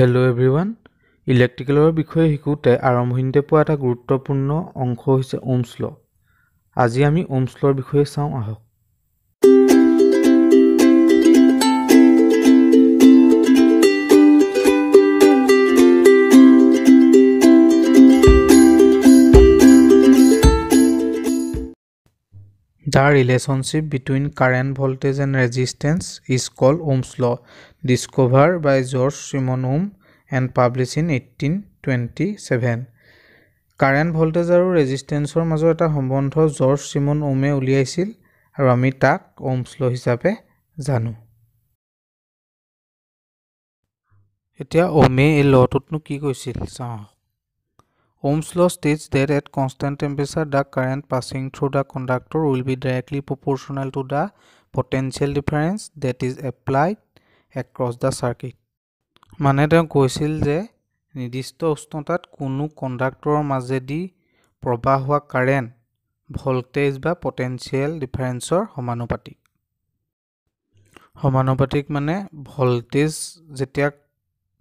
hello' everyone ইলেক্ট্ৰিকেলৰ বিষয়ে শিকোঁতে আৰম্ভণিতে পোৱা এটা গুৰুত্বপূৰ্ণ অংশ হৈছে অমছ্ল আজি আমি অমছ্লৰ বিষয়ে চাওঁ আহক the relationship between current voltage and resistance is call Ohm's law discover by George Simon Ohm and publish in eighteen twenty seven current voltage আৰু ৰেজিষ্টেঞ্চৰ মাজৰ এটা সম্বন্ধ জৰ্জ চিমন ওমে উলিয়াইছিল আৰু আমি তাক ওম শ্ল' হিচাপে জানো এতিয়া ওমে এই লটোতনো কি কৈছিল চাওঁ Ohm's law' states that at constant temperature the current passing through the conductor will be directly proportional to the potential difference that is applied across the circuit মানে তেওঁ কৈছিল যে নিৰ্দিষ্ট উষ্ণতাত কোনো কণ্ডাক্টৰৰ মাজেদি প্ৰবাহ হোৱা কাৰেণ্ট ভল্টেজ বা পটেঞ্চিয়েল ডিফাৰেঞ্চৰ সমানুপাতিক সমানুপাতিক মানে ভল্টেজ যেতিয়া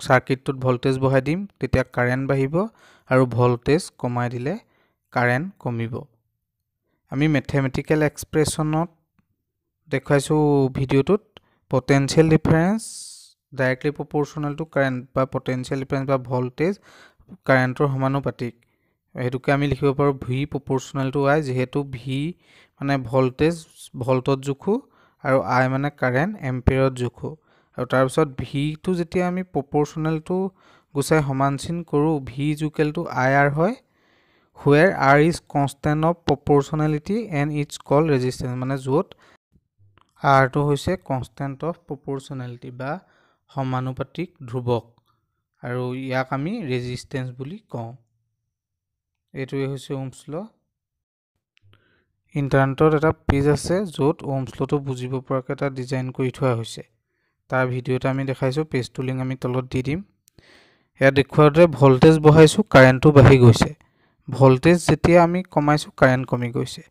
চাৰ্কিটটোত ভল্টেজ বঢ়াই দিম তেতিয়া কাৰেণ্ট বাঢ়িব আৰু ভল্টেজ কমাই দিলে কাৰেণ্ট কমিব আমি মেথেমেটিকেল এক্সপ্ৰেশ্যনত দেখুৱাইছোঁ ভিডিঅ'টোত potential difference directly proportional to current বা পটেনশিয়েল ডিফাৰেঞ্চ বা ভল্টেজ কাৰেণ্টৰ সমানুপাতিক সেইটোকে আমি লিখিব পাৰোঁ ভি প্ৰপৰশ্যনেল টু আই যিহেতু ভি মানে ভল্টেজ ভল্টত জোখো আৰু আই মানে কাৰেণ্ট এম্পেয়াৰত জোখো আৰু তাৰপিছত ভিটো যেতিয়া আমি প্ৰপৰশ্যনেলটো গুচাই সমানচিন কৰোঁ ভি জোকেলটো আই আৰ হয় where R is constant of proportionality and it's call resistance মানে য'ত আৰটো হৈছে কনষ্টেণ্ট অফ প্ৰপৰচনেলিটি বা সমানুপাতিক ধ্ৰুৱক আৰু ইয়াক আমি ৰেজিষ্টেঞ্চ বুলি কওঁ এইটোৱে হৈছে ওমছল ইণ্টাৰনেটত এটা পেজ আছে য'ত ওমছলটো বুজিব পৰাকৈ এটা ডিজাইন কৰি থোৱা হৈছে তাৰ ভিডিঅ' এটা আমি দেখাইছোঁ পেজটো লিংক আমি তলত দি দিম ইয়াত দেখুওৱাৰ দৰে ভল্টেজ বঢ়াইছোঁ কাৰেণ্টটো বাঢ়ি গৈছে ভল্টেজ যেতিয়া আমি কমাইছোঁ কাৰেণ্ট কমি গৈছে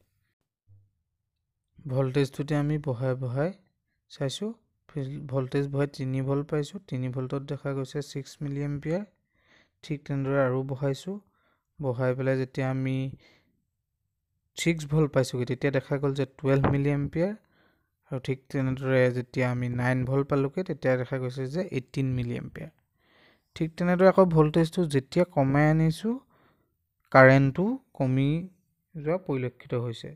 ভল্টেজটোতে আমি বঢ়াই বঢ়াই চাইছোঁ ভল্টেজ বঢ়াই তিনি ভল্ট পাইছোঁ তিনি ভল্টত দেখা গৈছে ছিক্স মিলি এম্পিয়াৰ ঠিক তেনেদৰে আৰু বঢ়াইছোঁ বঢ়াই পেলাই যেতিয়া আমি ছিক্স ভল্ট পাইছোঁগৈ তেতিয়া দেখা গ'ল যে টুৱেল্ভ মিলি এম্পিয়াৰ আৰু ঠিক তেনেদৰে যেতিয়া আমি নাইন ভল্ট পালোঁগৈ তেতিয়া দেখা গৈছে যে এইটিন মিলি এম্পিয়াৰ ঠিক তেনেদৰে আকৌ ভল্টেজটো যেতিয়া কমাই আনিছোঁ কাৰেণ্টটো কমি যোৱা পৰিলক্ষিত হৈছে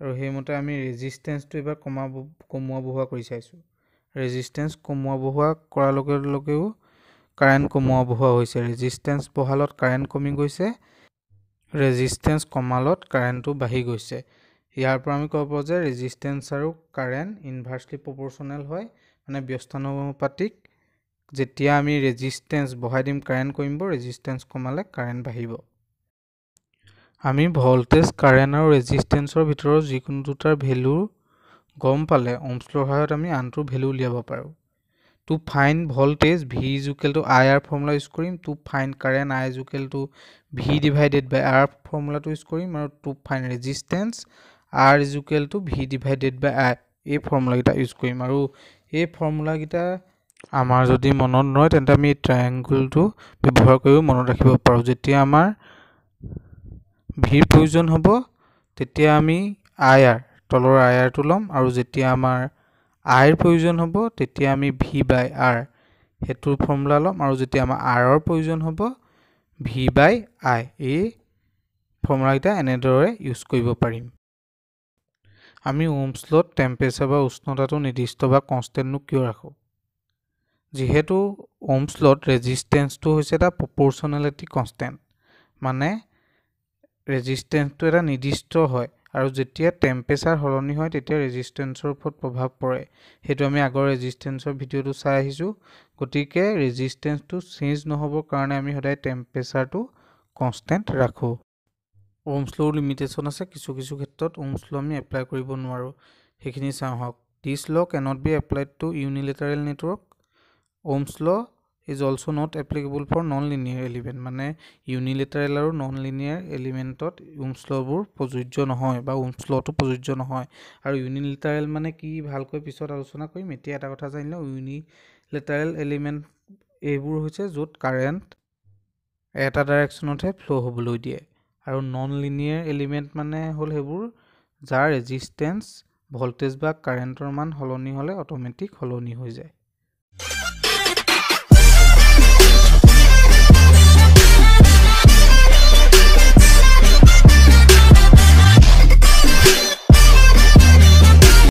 আৰু সেইমতে আমি ৰেজিষ্টেঞ্চটো এইবাৰ কমা কমোৱা বহোৱা কৰি চাইছোঁ ৰেজিষ্টেঞ্চ কমোৱা বহোৱা কৰাৰ লগে লগেও কাৰেণ্ট কমোৱা বহোৱা হৈছে ৰেজিষ্টেঞ্চ বহালত কাৰেণ্ট কমি গৈছে ৰেজিষ্টেঞ্চ কমালত কাৰেণ্টটো বাঢ়ি গৈছে ইয়াৰ পৰা আমি ক'ব পাৰোঁ যে ৰেজিষ্টেঞ্চ আৰু কাৰেণ্ট ইনভাৰ্চলি প্ৰপৰচনেল হয় মানে ব্যস্তানুপাতিক যেতিয়া আমি ৰেজিষ্টেঞ্চ বঢ়াই দিম কাৰেণ্ট কমিব ৰেজিষ্টেঞ্চ কমালে কাৰেণ্ট বাঢ়িব আমি ভল্টেজ কাৰেণ্ট আৰু ৰেজিষ্টেঞ্চৰ ভিতৰৰ যিকোনো দুটাৰ ভেলু গম পালে অমছলৰ সহায়ত আমি আনটো ভেলু উলিয়াব পাৰোঁ to find voltage V equal to I R formula use কৰিম to find current I equal to V divided by R ফৰ্মুলাটো ইউজ কৰিম আৰু to find resistance R equal to V divided by I এই ফৰ্মুলাকেইটা use কৰিম আৰু এই ফৰ্মুলাকেইটা আমাৰ যদি মনত নহয় তেন্তে আমি ট্ৰায়েংগুলটো ব্যৱহাৰ কৰিও মনত ৰাখিব পাৰোঁ যেতিয়া আমাৰ ভিৰ প্ৰয়োজন হ'ব তেতিয়া আমি আই আৰ তলৰ আই আৰটো ল'ম আৰু যেতিয়া আমাৰ আইৰ প্ৰয়োজন হ'ব তেতিয়া আমি ভি বাই আৰ সেইটো ফৰ্মুলা ল'ম আৰু যেতিয়া আমাৰ আৰৰ প্ৰয়োজন হ'ব ভি বাই আই এই ফৰ্মুলাকেইটা এনেদৰে ইউজ কৰিব পাৰিম আমি ওমছলত টেম্পেচাৰ বা উষ্ণতাটো নিৰ্দিষ্ট বা কনষ্টেণ্টনো কিয় ৰাখোঁ যিহেতু ওমছলত ৰেজিষ্টেঞ্চটো হৈছে এটা প্ৰপৰচনেলিটি কনষ্টেণ্ট মানে ৰেজিষ্টেঞ্চটো এটা নিৰ্দিষ্ট হয় আৰু যেতিয়া টেম্পেচাৰ সলনি হয় তেতিয়া ৰেজিষ্টেঞ্চৰ ওপৰত প্ৰভাৱ পৰে সেইটো আমি আগৰ ৰেজিষ্টেঞ্চৰ ভিডিঅ'টো চাই আহিছোঁ গতিকে ৰেজিষ্টেঞ্চটো চেঞ্জ নহ'বৰ কাৰণে আমি সদায় টেম্পেচাৰটো কনষ্টেণ্ট ৰাখোঁ ওমশ্ল' লিমিটেশ্যন আছে কিছু কিছু ক্ষেত্ৰত ওমশ্ল' আমি এপ্লাই কৰিব নোৱাৰোঁ সেইখিনি চাওঁ হওক this law' cannot be applied to unilateral network Ohm's law' is also' not applicable for non linear element মানে ইউনিলেটাৰেল আৰু নন লিনিয়াৰ এলিমেণ্টত উমশ্লবোৰ প্ৰযোজ্য নহয় বা উমশ্লটো প্ৰযোজ্য নহয় আৰু ইউনিলেটাৰেল মানে কি ভালকৈ পিছত আলোচনা কৰিম এতিয়া এটা কথা জানিলে ইউনিলেটাৰেল এলিমেণ্ট এইবোৰ হৈছে য'ত কাৰেণ্ট এটা ডাইৰেকশ্যনতহে ফ্ল' হ'বলৈ দিয়ে আৰু নন লিনিয়াৰ এলিমেণ্ট মানে হ'ল সেইবোৰ যাৰ ৰেজিষ্টেঞ্চ ভল্টেজ বা কাৰেণ্টৰ মান সলনি হ'লে অট'মেটিক সলনি হৈ যায়